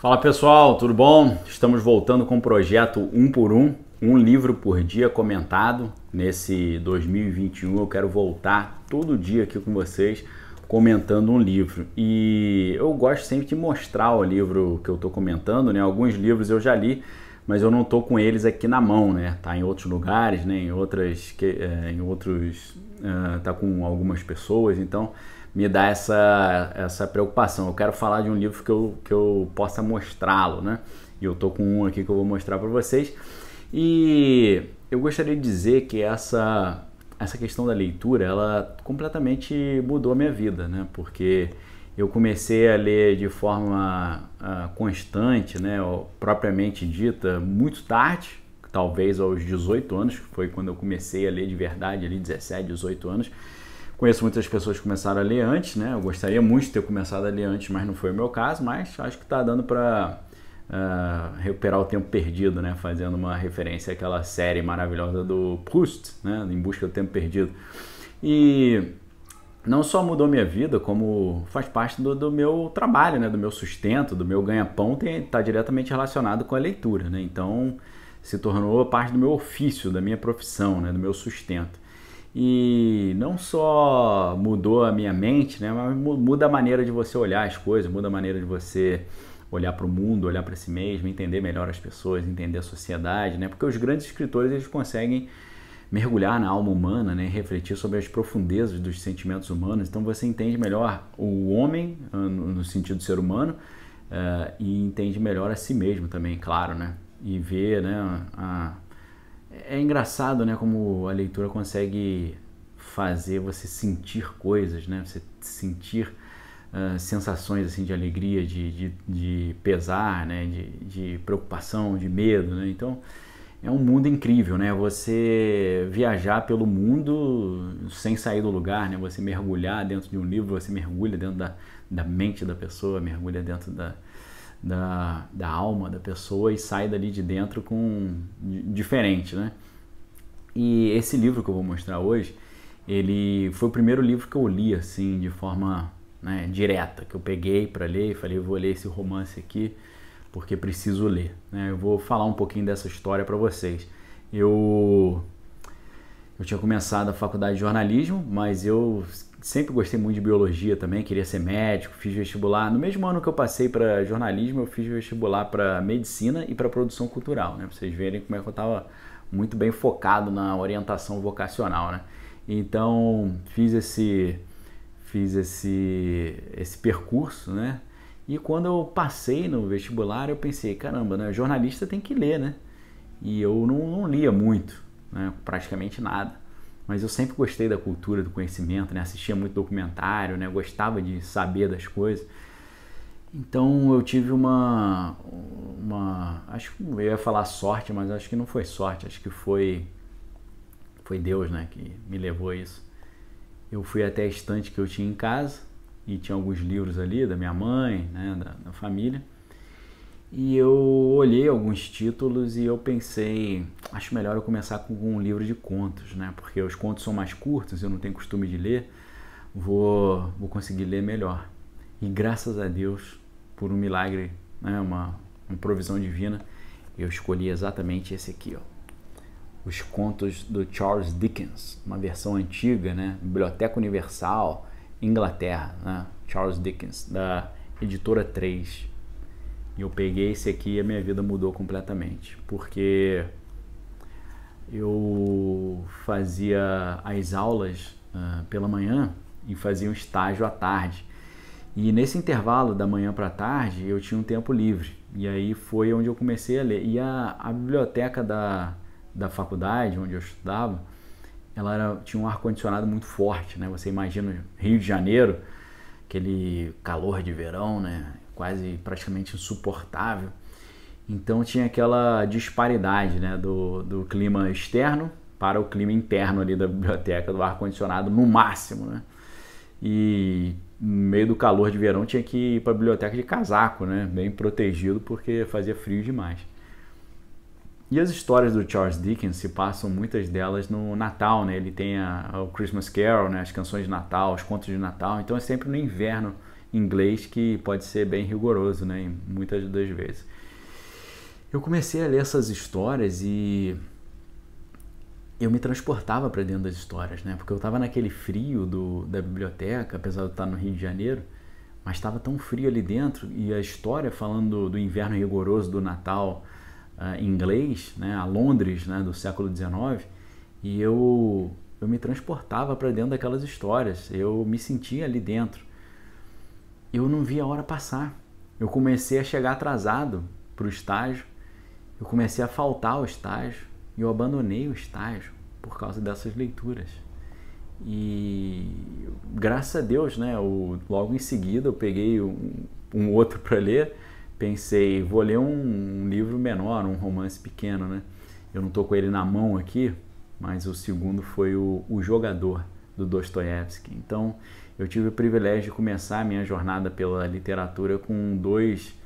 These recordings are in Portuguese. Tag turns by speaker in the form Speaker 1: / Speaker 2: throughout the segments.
Speaker 1: Fala pessoal, tudo bom? Estamos voltando com o projeto Um por Um, um livro por dia comentado. Nesse 2021 eu quero voltar todo dia aqui com vocês comentando um livro. E eu gosto sempre de mostrar o livro que eu estou comentando, né? Alguns livros eu já li, mas eu não estou com eles aqui na mão, né? Tá em outros lugares, né? Em outras, que, é, em outros, eh, tá com algumas pessoas, então me dá essa, essa preocupação. Eu quero falar de um livro que eu, que eu possa mostrá-lo, né? E eu tô com um aqui que eu vou mostrar para vocês. E eu gostaria de dizer que essa, essa questão da leitura, ela completamente mudou a minha vida, né? Porque eu comecei a ler de forma uh, constante, né, propriamente dita, muito tarde, talvez aos 18 anos, que foi quando eu comecei a ler de verdade, ali 17, 18 anos. Conheço muitas pessoas que começaram a ler antes, né? Eu gostaria muito de ter começado a ler antes, mas não foi o meu caso, mas acho que está dando para uh, ah, recuperar o tempo perdido, né? Fazendo uma referência àquela série maravilhosa do Proust, né? Em Busca do Tempo Perdido. E não só mudou minha vida, como faz parte do, do meu trabalho, né? do meu sustento, do meu ganha-pão, está diretamente relacionado com a leitura. Né? Então, se tornou parte do meu ofício, da minha profissão, né? do meu sustento e não só mudou a minha mente, né, mas muda a maneira de você olhar as coisas, muda a maneira de você olhar para o mundo, olhar para si mesmo, entender melhor as pessoas, entender a sociedade, né? Porque os grandes escritores eles conseguem mergulhar na alma humana, né? refletir sobre as profundezas dos sentimentos humanos. Então você entende melhor o homem ah, no sentido ser humano uh, e entende melhor a si mesmo também, claro, né? E ver, né? A, é engraçado, né, como a leitura consegue fazer você sentir coisas, né? Você sentir uh, sensações assim de alegria, de, de, de pesar, né? De, de, preocupação, de medo, né? Então é um mundo incrível, né? Você viajar pelo mundo sem sair do lugar, né? Você mergulhar dentro de um livro, você mergulha dentro da, da mente da pessoa, mergulha dentro da, da, da alma da pessoa e sai dali de dentro com diferente, né? E esse livro que eu vou mostrar hoje, ele foi o primeiro livro que eu li assim de forma né, direta, que eu peguei para ler e falei, eu vou ler esse romance aqui porque preciso ler. Né? Eu vou falar um pouquinho dessa história para vocês. Eu eu tinha começado a faculdade de jornalismo, mas eu sempre gostei muito de biologia também, queria ser médico, fiz vestibular. No mesmo ano que eu passei para jornalismo, eu fiz vestibular para medicina e para produção cultural, né? Pra vocês verem como é que eu estava muito bem focado na orientação vocacional, né? Então, fiz esse fiz esse esse percurso, né? E quando eu passei no vestibular, eu pensei, caramba, né? Jornalista tem que ler, né? E eu não, não lia muito né? praticamente nada. Mas eu sempre gostei da cultura, do conhecimento, né? assistia muito documentário, né? gostava de saber das coisas. Então eu tive uma, uma. Acho que eu ia falar sorte, mas acho que não foi sorte, acho que foi, foi Deus né, que me levou a isso. Eu fui até a estante que eu tinha em casa e tinha alguns livros ali da minha mãe, né, da, da família. E eu olhei alguns títulos e eu pensei, acho melhor eu começar com um livro de contos, né? Porque os contos são mais curtos, eu não tenho costume de ler, vou, vou conseguir ler melhor. E graças a Deus, por um milagre, né? uma, uma provisão divina, eu escolhi exatamente esse aqui, ó. Os contos do Charles Dickens, uma versão antiga, né? Biblioteca Universal, Inglaterra, né? Charles Dickens, da editora 3 eu peguei esse aqui e a minha vida mudou completamente, porque eu fazia as aulas uh, pela manhã e fazia um estágio à tarde. E nesse intervalo da manhã para a tarde eu tinha um tempo livre. E aí foi onde eu comecei a ler. E a, a biblioteca da, da faculdade, onde eu estudava, ela era, tinha um ar-condicionado muito forte. Né? Você imagina Rio de Janeiro, aquele calor de verão, né? quase praticamente insuportável. Então tinha aquela disparidade né, do, do clima externo para o clima interno ali da biblioteca, do ar-condicionado no máximo. Né? E no meio do calor de verão tinha que ir para a biblioteca de casaco, né? bem protegido porque fazia frio demais. E as histórias do Charles Dickens se passam muitas delas no Natal, né? Ele tem a, a, o Christmas Carol, né? as canções de Natal, os contos de Natal, então é sempre no inverno inglês que pode ser bem rigoroso, né? Muitas das vezes. Eu comecei a ler essas histórias e eu me transportava para dentro das histórias, né? Porque eu estava naquele frio do, da biblioteca, apesar de estar no Rio de Janeiro, mas estava tão frio ali dentro e a história falando do inverno rigoroso do Natal uh, inglês, né? A Londres, né? Do século XIX e eu eu me transportava para dentro daquelas histórias, eu me sentia ali dentro eu não vi a hora passar. Eu comecei a chegar atrasado para o estágio, eu comecei a faltar ao estágio e eu abandonei o estágio por causa dessas leituras. E graças a Deus, né, eu, logo em seguida eu peguei um, um outro para ler, pensei, vou ler um, um, livro menor, um romance pequeno, né? Eu não estou com ele na mão aqui, mas o segundo foi o, o Jogador, do Dostoiévski. Então, eu tive o privilégio de começar a minha jornada pela literatura com dois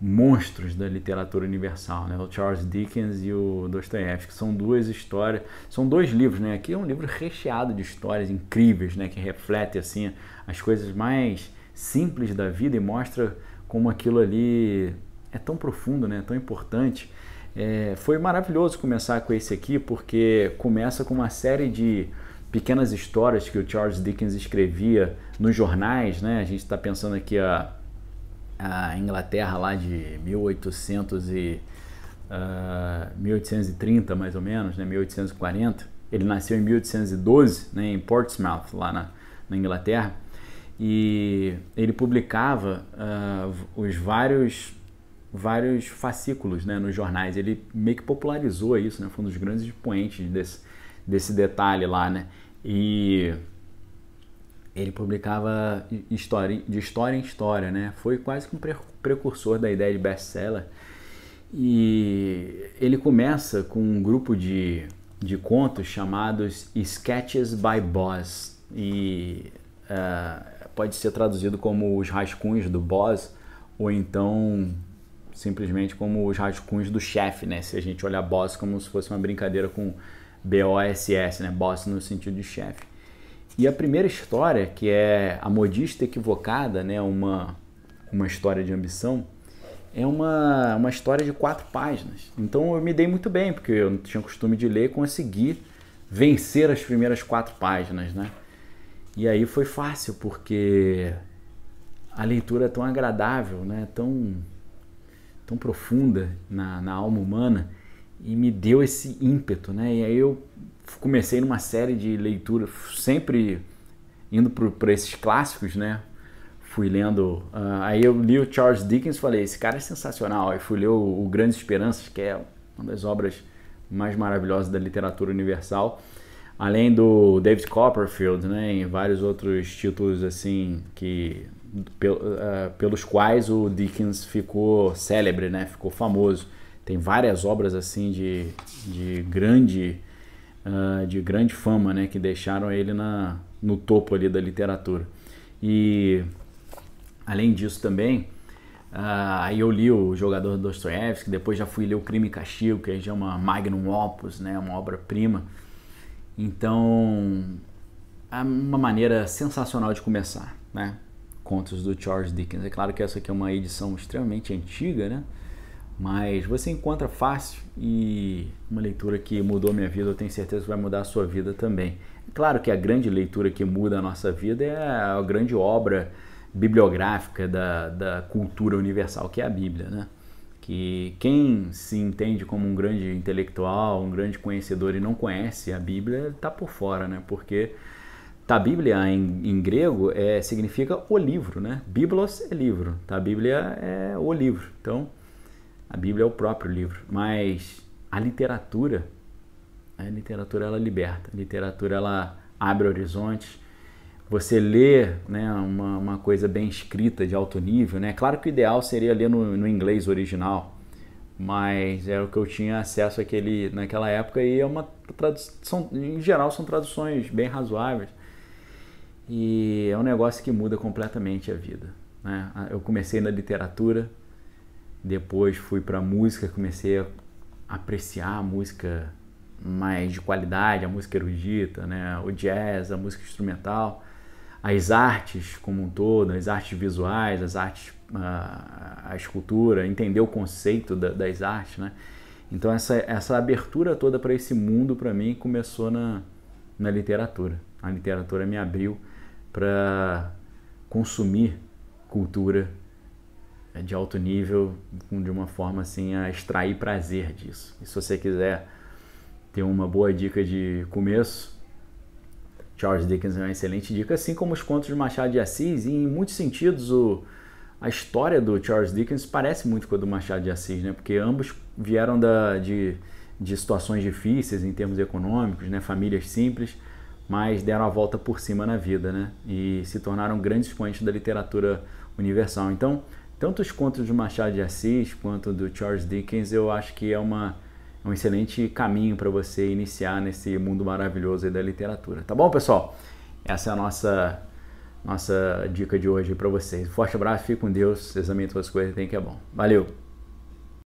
Speaker 1: monstros da literatura universal, né? O Charles Dickens e o Dostoiévski, que são duas histórias, são dois livros, né? Aqui é um livro recheado de histórias incríveis, né, que reflete assim as coisas mais simples da vida e mostra como aquilo ali é tão profundo, né, tão importante. É, foi maravilhoso começar com esse aqui porque começa com uma série de pequenas histórias que o Charles Dickens escrevia nos jornais, né? A gente está pensando aqui a, a, Inglaterra lá de 1800 e, uh, ah, 1830, mais ou menos, né? 1840. Ele nasceu em 1812, né? em Portsmouth, lá na, na Inglaterra. E ele publicava uh, os vários vários fascículos né, nos jornais. Ele meio que popularizou isso, né? foi um dos grandes expoentes desse, desse detalhe lá, né? E ele publicava história, de história em história, né? Foi quase que um precursor da ideia de best-seller. E ele começa com um grupo de, de contos chamados Sketches by Boss E uh, pode ser traduzido como os rascunhos do Boss ou então simplesmente como os rascunhos do chefe, né? Se a gente olhar Boss como se fosse uma brincadeira com B-O-S-S, né? Boss no sentido de chefe. E a primeira história, que é a modista equivocada, né? Uma, uma história de ambição, é uma, uma história de quatro páginas. Então eu me dei muito bem, porque eu não tinha costume de ler e consegui vencer as primeiras quatro páginas, né? E aí foi fácil, porque a leitura é tão agradável, né? Tão, tão profunda na, na alma humana e me deu esse ímpeto, né? E aí eu comecei numa série de leituras, sempre indo para esses clássicos, né? Fui lendo, uh, aí eu li o Charles Dickens e falei, esse cara é sensacional. Aí fui ler o, o Grandes Esperanças, que é uma das obras mais maravilhosas da literatura universal. Além do David Copperfield, né? E vários outros títulos, assim, que... Ah, pelos quais o Dickens ficou célebre, né? Ficou famoso. Tem várias obras assim de, de grande uh, de grande fama, né, que deixaram ele na, no topo ali da literatura. E além disso também, uh, aí eu li o Jogador Dostoiévski, depois já fui ler o Crime e Castigo, que aí já é uma magnum opus, né, uma obra-prima. Então, é uma maneira sensacional de começar, né? Contos do Charles Dickens. É claro que essa aqui é uma edição extremamente antiga, né? mas você encontra fácil e uma leitura que mudou minha vida, eu tenho certeza que vai mudar a sua vida também. É claro que a grande leitura que muda a nossa vida é a grande obra bibliográfica da, da cultura universal, que é a Bíblia, né? Que quem se entende como um grande intelectual, um grande conhecedor e não conhece a Bíblia, está por fora, né? Porque Tá, Bíblia em, em, grego é, significa o livro, né? Biblos é livro, tá? Bíblia é o livro. Então, a Bíblia é o próprio livro, mas a literatura, a literatura ela liberta, a literatura ela abre horizontes. Você lê né, uma, uma coisa bem escrita, de alto nível, né? Claro que o ideal seria ler no, no inglês original, mas era o que eu tinha acesso àquele, naquela época e é uma tradução, em geral são traduções bem razoáveis. E é um negócio que muda completamente a vida. Né? Eu comecei na literatura, depois fui para música, comecei a apreciar a música mais de qualidade, a música erudita, né? o jazz, a música instrumental, as artes como um todo, as artes visuais, as artes, a, ah, a escultura, entender o conceito da, das artes. Né? Então essa, essa abertura toda para esse mundo para mim começou na, na literatura. A literatura me abriu para consumir cultura né, de alto nível de uma forma assim a extrair prazer disso. E se você quiser ter uma boa dica de começo, Charles Dickens é uma excelente dica, assim como os contos de Machado de Assis, e em muitos sentidos o, a história do Charles Dickens parece muito com a do Machado de Assis, né? porque ambos vieram da, de, de situações difíceis em termos econômicos, né? famílias simples, mas deram a volta por cima na vida né? e se tornaram grandes expoentes da literatura universal. Então, tanto os contos de Machado de Assis quanto do Charles Dickens, eu acho que é uma, é um excelente caminho para você iniciar nesse mundo maravilhoso da literatura. Tá bom, pessoal? Essa é a nossa, nossa dica de hoje para vocês. Um forte abraço, fique com Deus, examine as coisas, tem que é bom. Valeu!